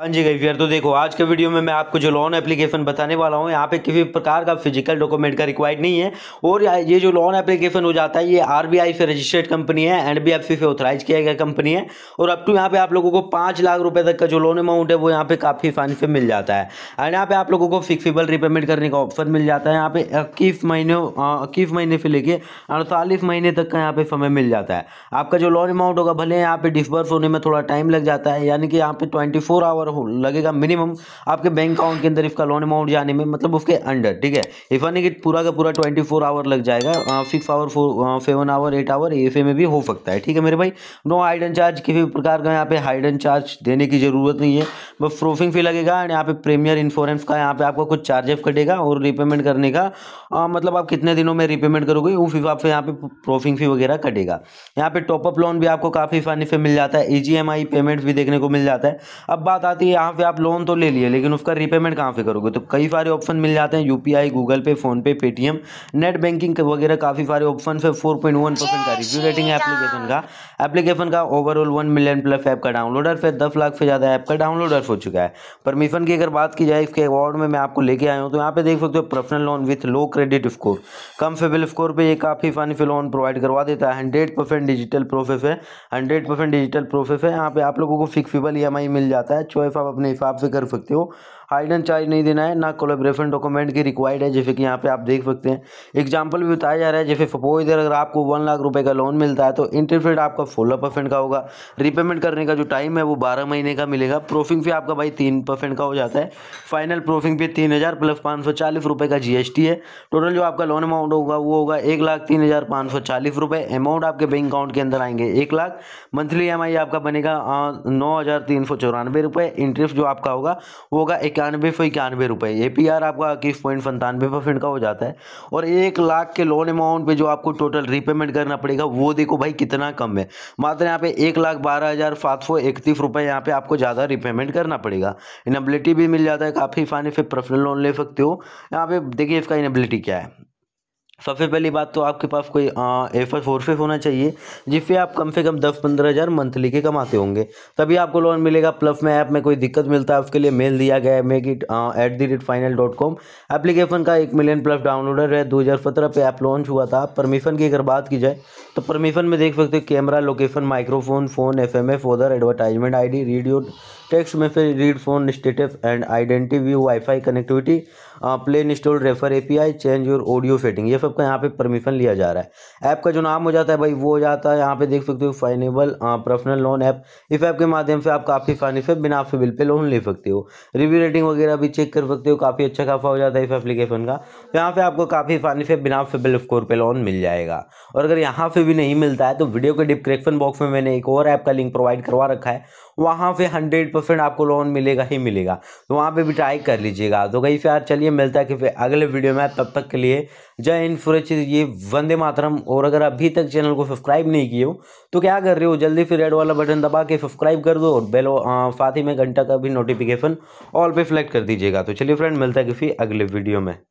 हाँ जी गई फिर तो देखो आज के वीडियो में मैं आपको जो लोन एप्लीकेशन बताने वाला हूँ यहाँ पे किसी प्रकार का फिजिकल डॉक्यूमेंट का रिक्वायर्ड नहीं है और ये जो लोन एप्लीकेशन हो जाता है ये आरबीआई से रजिस्टर्ड कंपनी है एनबीएफसी से ऑथराइज किया गया कंपनी है और अप टू यहाँ पे आप लोगों को पाँच लाख रुपये तक का जो लोन अमाउंट है वो यहाँ पे काफ़ी आसानी से मिल जाता है एंड यहाँ पे आप लोगों को फिक्सिबल रिपेमेंट करने का ऑप्शन मिल जाता है यहाँ पे इक्कीस महीने इक्कीस महीने से लेके अड़तालीस महीने तक का यहाँ पे समय मिल जाता है आपका जो लोन अमाउंट होगा भले यहाँ पे डिसबर्स होने में थोड़ा टाइम लग जाता है यानी कि यहाँ पे ट्वेंटी आवर हो लगेगा मिनिमम आपके बैंक अकाउंट के अंदर इसका लोन अमाउंट जाने में मतलब उसके अंडर ठीक है इफा नहीं कि पूरा का पूरा ट्वेंटी फोर आवर लग जाएगा six hour four seven hour eight hour एफ में भी हो सकता है ठीक है मेरे भाई नो हाइडन चार्ज किसी भी प्रकार का यहाँ पे हाइडन चार्ज देने की ज़रूरत नहीं है बस प्रोफिंग फी लगेगा एंड यहाँ पे प्रीमियर इन्फोरेंस का यहाँ पे आपको कुछ चार्जेस कटेगा और रिपेमेंट करने का मतलब आप कितने दिनों में रिपेमेंट करोगे वो फिर आपसे यहाँ पे प्रोफिंग फी वगैरह कटेगा यहाँ पे टॉपअप लोन भी आपको काफ़ी आसानी से मिल जाता है ई e पेमेंट्स भी देखने को मिल जाता है अब बात आती बात है यहाँ पे आप लोन तो ले लिए लेकिन उसका रिपेमेंट कहाँ पे करोगे तो कई सारे ऑप्शन मिल जाते हैं UPI Google Pay PhonePe Paytm net banking वगैरह काफ़ी सारे ऑप्शन है फोर पॉइंट वन परसेंट का रिव्यू रेटिंग है एप्लीकेशन का एप्लीकेशन का overall one million plus app का डाउनलोडर फिर दस लाख से ज़्यादा ऐप का डाउनलोडर हो चुका है परमिशन की अगर बात की जाए इसके अवार्ड में मैं आपको लेके आया हूँ तो यहाँ पे देख सकते हो personal loan with low credit score कम फेबल स्कोर पर काफ़ी फानी फे लोन प्रोवाइड करवा देता है हंड्रेड परसेंट डिजिटल प्रोसेस है हंड्रेड परसेंट डिजिटल प्रोसेस है यहाँ पे आप लोगों को फिक्सिबल ई e मिल जाता है चॉइस आप अपने हिसाब से कर सकते हो हाइडन चार्ज नहीं देना है ना कोलेब्रेशन डॉक्यूमेंट की रिक्वायर्ड है जैसे कि यहाँ पे आप देख सकते हैं एग्जाम्पल भी बताया जा रहा है जैसे सपोज इधर अगर आपको वन लाख रुपये का लोन मिलता है तो इंटरेस्ट आपका सोलह परसेंट का होगा रिपेमेंट करने का जो टाइम है वो बारह महीने का मिलेगा प्रोफिंग फी आपका भाई तीन परसेंट का हो जाता है फाइनल प्रोफिंग फी तीन हज़ार प्लस पाँच सौ चालीस रुपये का टी है टोटल जो आपका लोन अमाउंट होगा वो होगा एक लाख तीन हज़ार पाँच सौ चालीस रुपये अमाउंट आपके बैंक अकाउंट के अंदर आएंगे एक लाख मंथली ई आपका बनेगा नौ हज़ार तीन सौ चौरानवे रुपये इंटरेस्ट जो आपका होगा वो होगा एक इक्यानवे सौ इक्यानवे रुपये ए पी आर आपका इक्कीस पॉइंट संतानवे परसेंट का हो जाता है और एक लाख के लोन अमाउंट पे जो आपको टोटल रीपेमेंट करना पड़ेगा वो देखो भाई कितना कम है मात्र यहाँ पे एक लाख बारह हज़ार सात सौ इकतीस रुपये यहाँ पे आपको ज़्यादा रीपेमेंट करना पड़ेगा इनबिलिटी भी मिल जाता है काफ़ी आसानी से पर्सनल लोन ले सकते हो यहाँ पे देखिए इसका इनबिलिटी क्या है सबसे पहली बात तो आपके पास कोई एफर सोर्सेस होना चाहिए जिससे आप कम से कम दस पंद्रह हज़ार मंथली के कमाते होंगे तभी आपको लोन मिलेगा प्लस में ऐप में कोई दिक्कत मिलता है उसके लिए मेल दिया गया है make it at the rate final dot com application का एक मिलियन प्लस डाउनलोडर है दो हज़ार सत्रह पे ऐप लॉन्च हुआ था परमिशन की अगर बात की जाए तो परमिशन में देख सकते हो camera location microphone phone F M F other advertisement I D read your text में फिर read phone status and identity view wifi connectivity Play install refer API change your audio setting ये सब का यहाँ पे परमिशन लिया जा रहा है ऐप का जो नाम हो जाता है भाई वो हो जाता है यहाँ पे देख सकते हो फाइनेबल पर्सनल लोन ऐप इस ऐप के माध्यम से आप काफ़ी आसानी से बिना आपसे बिल पे लोन ले सकते हो रिव्यू रेटिंग वगैरह भी चेक कर सकते हो काफ़ी अच्छा खाफा हो जाता है इस एप्लीकेशन का तो यहाँ पे आपको काफ़ी आसानी से बिना आपसे बिल स्कोर पर लोन मिल जाएगा और अगर यहाँ से भी नहीं मिलता है तो वीडियो के डिस्क्रिप्शन बॉक्स में मैंने एक और ऐप का लिंक प्रोवाइड करवा रखा है वहाँ पे हंड्रेड परसेंट आपको लोन मिलेगा ही मिलेगा तो वहाँ पे भी ट्राई कर लीजिएगा तो कहीं फिर चलिए मिलता है कि फिर अगले वीडियो में तब तक के लिए जय इन सूरज ये वंदे मातरम और अगर अभी तक चैनल को सब्सक्राइब नहीं किए हो तो क्या कर रहे हो जल्दी फिर रेड वाला बटन दबा के सब्सक्राइब कर दो और बेल साथ ही में घंटा का भी नोटिफिकेशन ऑल पे सेलेक्ट कर दीजिएगा तो चलिए फ्रेंड मिलता है कि फिर अगले वीडियो में